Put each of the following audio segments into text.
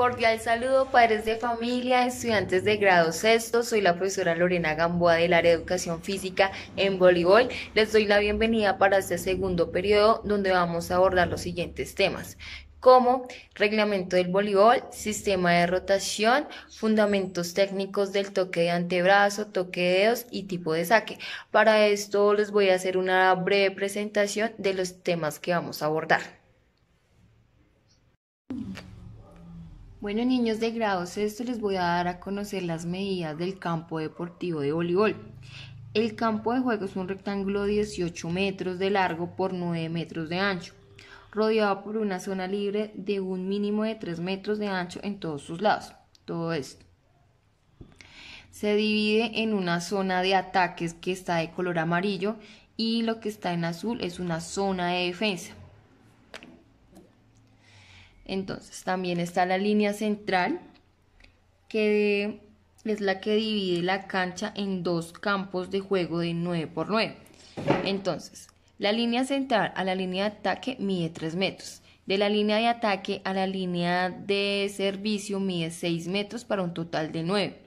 Cordial saludo, padres de familia, estudiantes de grado sexto. Soy la profesora Lorena Gamboa del área de educación física en voleibol. Les doy la bienvenida para este segundo periodo donde vamos a abordar los siguientes temas como reglamento del voleibol, sistema de rotación, fundamentos técnicos del toque de antebrazo, toque de dedos y tipo de saque. Para esto les voy a hacer una breve presentación de los temas que vamos a abordar. Bueno, niños de grado sexto, les voy a dar a conocer las medidas del campo deportivo de voleibol. El campo de juego es un rectángulo de 18 metros de largo por 9 metros de ancho, rodeado por una zona libre de un mínimo de 3 metros de ancho en todos sus lados. Todo esto. Se divide en una zona de ataques que está de color amarillo y lo que está en azul es una zona de defensa. Entonces también está la línea central, que es la que divide la cancha en dos campos de juego de 9 por 9. Entonces, la línea central a la línea de ataque mide 3 metros. De la línea de ataque a la línea de servicio mide 6 metros para un total de 9.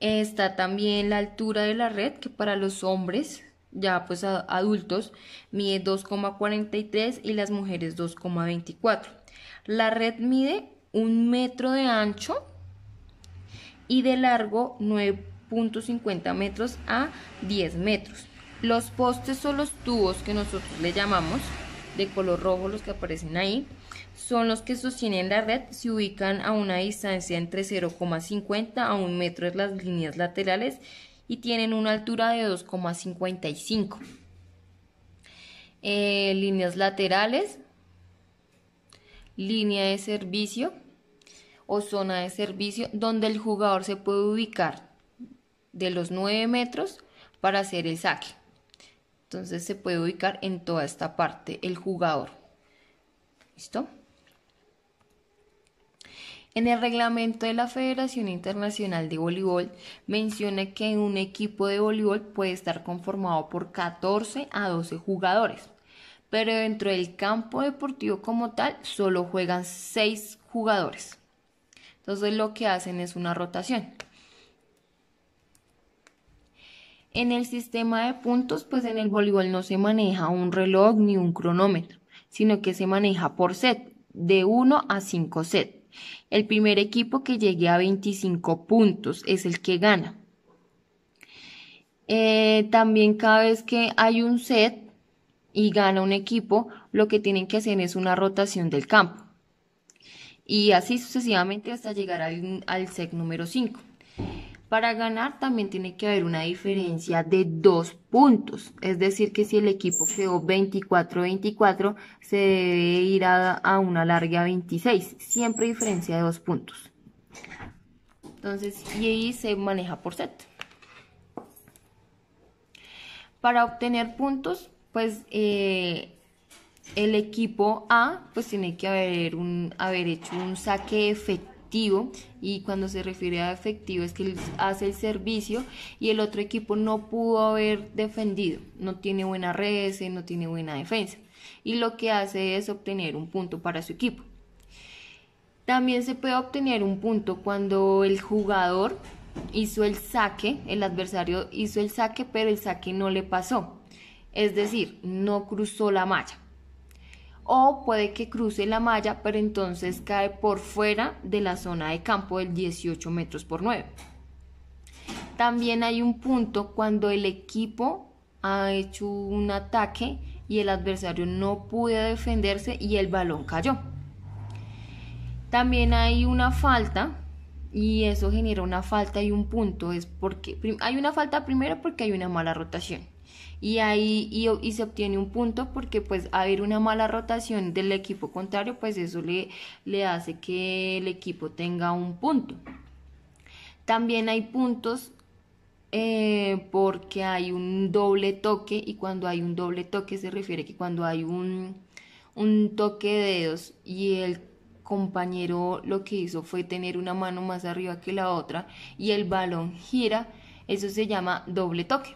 Está también la altura de la red, que para los hombres ya pues a, adultos, mide 2,43 y las mujeres 2,24. La red mide un metro de ancho y de largo 9.50 metros a 10 metros. Los postes son los tubos que nosotros le llamamos de color rojo, los que aparecen ahí, son los que sostienen la red, se ubican a una distancia entre 0,50 a 1 metro de las líneas laterales y tienen una altura de 2,55. Eh, líneas laterales, línea de servicio o zona de servicio donde el jugador se puede ubicar de los 9 metros para hacer el saque. Entonces se puede ubicar en toda esta parte el jugador. ¿Listo? En el reglamento de la Federación Internacional de Voleibol menciona que un equipo de voleibol puede estar conformado por 14 a 12 jugadores, pero dentro del campo deportivo como tal solo juegan 6 jugadores. Entonces lo que hacen es una rotación. En el sistema de puntos, pues en el voleibol no se maneja un reloj ni un cronómetro, sino que se maneja por set, de 1 a 5 sets. El primer equipo que llegue a 25 puntos es el que gana. Eh, también cada vez que hay un set y gana un equipo, lo que tienen que hacer es una rotación del campo. Y así sucesivamente hasta llegar al set número 5. Para ganar también tiene que haber una diferencia de dos puntos. Es decir, que si el equipo quedó 24-24, se debe ir a, una larga 26. Siempre diferencia de dos puntos. Entonces, y ahí se maneja por set. Para obtener puntos, pues eh, el equipo A pues tiene que haber, un, haber hecho un saque efectivo y cuando se refiere a efectivo es que hace el servicio y el otro equipo no pudo haber defendido, no tiene buena red, no tiene buena defensa y lo que hace es obtener un punto para su equipo. También se puede obtener un punto cuando el jugador hizo el saque, el adversario hizo el saque, pero el saque no le pasó. Es decir, no cruzó la malla o puede que cruce la malla, pero entonces cae por fuera de la zona de campo del 18 metros por 9. También hay un punto cuando el equipo ha hecho un ataque y el adversario no pudo defenderse y el balón cayó. También hay una falta y eso genera una falta y un punto. Es porque hay una falta primero porque hay una mala rotación y ahí y, se obtiene un punto porque pues haber una mala rotación del equipo contrario pues eso le, le hace que el equipo tenga un punto. También hay puntos eh, porque hay un doble toque y cuando hay un doble toque se refiere que cuando hay un, un toque de dedos y el compañero lo que hizo fue tener una mano más arriba que la otra y el balón gira, eso se llama doble toque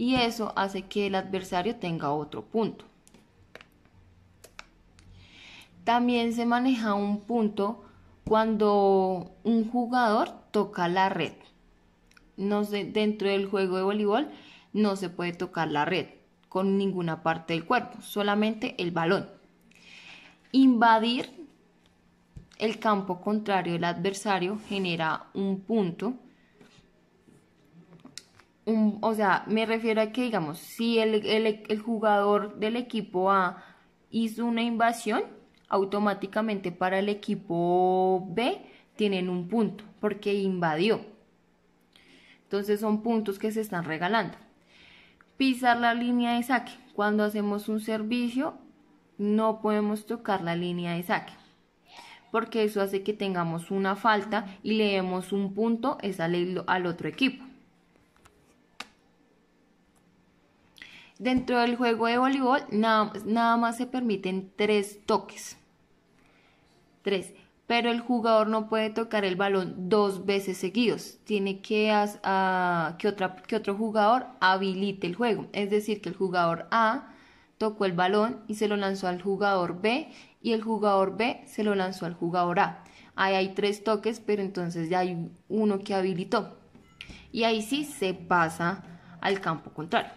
y eso hace que el adversario tenga otro punto. También se maneja un punto cuando un jugador toca la red. No dentro del juego de voleibol no se puede tocar la red con ninguna parte del cuerpo, solamente el balón. Invadir el campo contrario del adversario genera un punto o sea, me refiero a que, digamos, si el, jugador del equipo A hizo una invasión, automáticamente para el equipo B tienen un punto, porque invadió. Entonces son puntos que se están regalando. Pisar la línea de saque. Cuando hacemos un servicio, no podemos tocar la línea de saque, porque eso hace que tengamos una falta y le demos un punto es al otro equipo. Dentro del juego de voleibol nada, más se permiten tres toques. Tres. Pero el jugador no puede tocar el balón dos veces seguidos. Tiene que, a, que, que otro jugador habilite el juego. Es decir, que el jugador A tocó el balón y se lo lanzó al jugador B y el jugador B se lo lanzó al jugador A. Ahí hay tres toques, pero entonces ya hay uno que habilitó. Y ahí sí se pasa al campo contrario.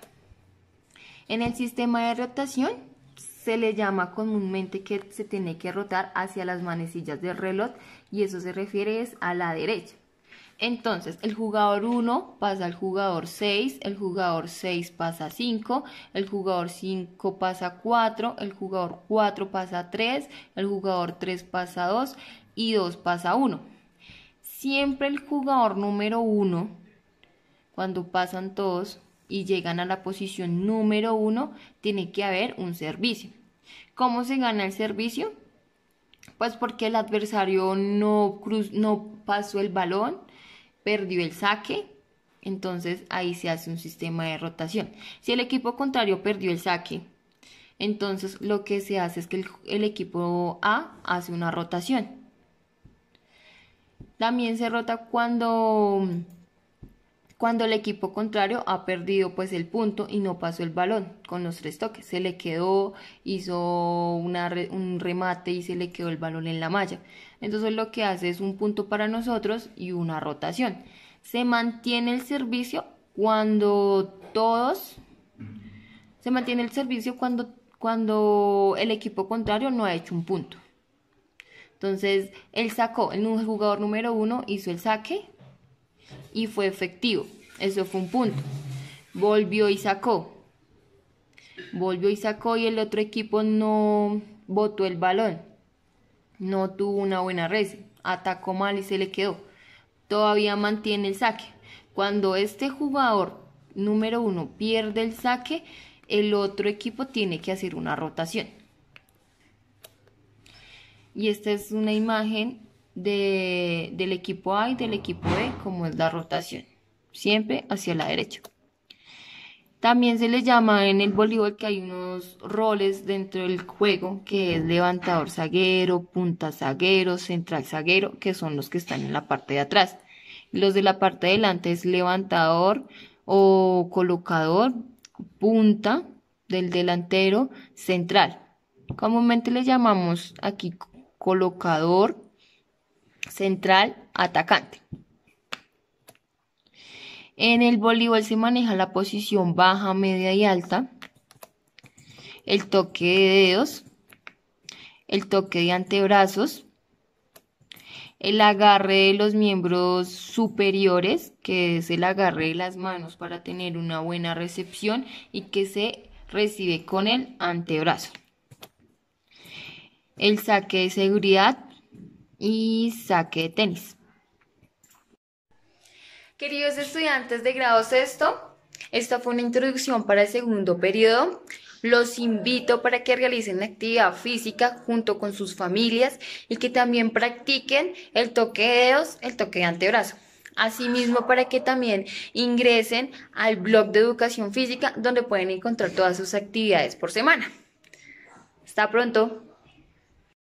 En el sistema de rotación se le llama comúnmente que se tiene que rotar hacia las manecillas del reloj y eso se refiere a la derecha. Entonces, el jugador 1 pasa al jugador 6, el jugador 6 pasa a 5, el jugador 5 pasa a 4, el jugador 4 pasa a 3, el jugador 3 pasa a 2 y 2 pasa a 1. Siempre el jugador número 1, cuando pasan todos, y llegan a la posición número uno, tiene que haber un servicio. ¿Cómo se gana el servicio? Pues porque el adversario no, no pasó el balón, perdió el saque, entonces ahí se hace un sistema de rotación. Si el equipo contrario perdió el saque, entonces lo que se hace es que el, el equipo A hace una rotación. También se rota cuando cuando el equipo contrario ha perdido pues el punto y no pasó el balón con los tres toques. Se le quedó, hizo un remate y se le quedó el balón en la malla. Entonces lo que hace es un punto para nosotros y una rotación. Se mantiene el servicio cuando todos... Se mantiene el servicio cuando, cuando el equipo contrario no ha hecho un punto. Entonces, él sacó, el jugador número uno hizo el saque, y fue efectivo. Eso fue un punto. Volvió y sacó. Volvió y sacó y el otro equipo no botó el balón. No tuvo una buena res. Atacó mal y se le quedó. Todavía mantiene el saque. Cuando este jugador número uno pierde el saque, el otro equipo tiene que hacer una rotación. Y esta es una imagen del equipo A y del equipo B, como es la rotación, siempre hacia la derecha. También se le llama en el voleibol que hay unos roles dentro del juego, que es levantador zaguero, punta zaguero, central zaguero, que son los que están en la parte de atrás. Los de la parte de delante es levantador o colocador, punta del delantero, central. Comúnmente le llamamos aquí colocador central atacante. En el voleibol se maneja la posición baja, media y alta, el toque de dedos, el toque de antebrazos, el agarre de los miembros superiores, que es el agarre de las manos para tener una buena recepción y que se recibe con el antebrazo. El saque de seguridad, y saque de tenis. Queridos estudiantes de grado sexto, esta fue una introducción para el segundo periodo. Los invito para que realicen la actividad física junto con sus familias y que también practiquen el toque de dedos, el toque de antebrazo. Asimismo, para que también ingresen al blog de educación física donde pueden encontrar todas sus actividades por semana. Hasta pronto.